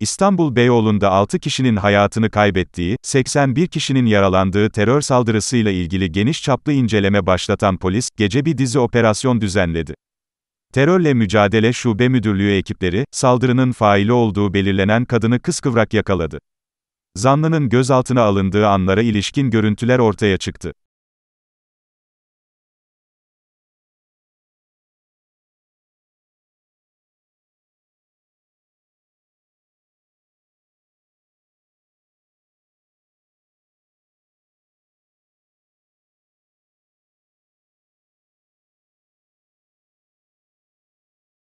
İstanbul Beyoğlu'nda 6 kişinin hayatını kaybettiği, 81 kişinin yaralandığı terör saldırısıyla ilgili geniş çaplı inceleme başlatan polis, gece bir dizi operasyon düzenledi. Terörle Mücadele Şube Müdürlüğü ekipleri, saldırının faili olduğu belirlenen kadını kıskıvrak yakaladı. Zanlının gözaltına alındığı anlara ilişkin görüntüler ortaya çıktı.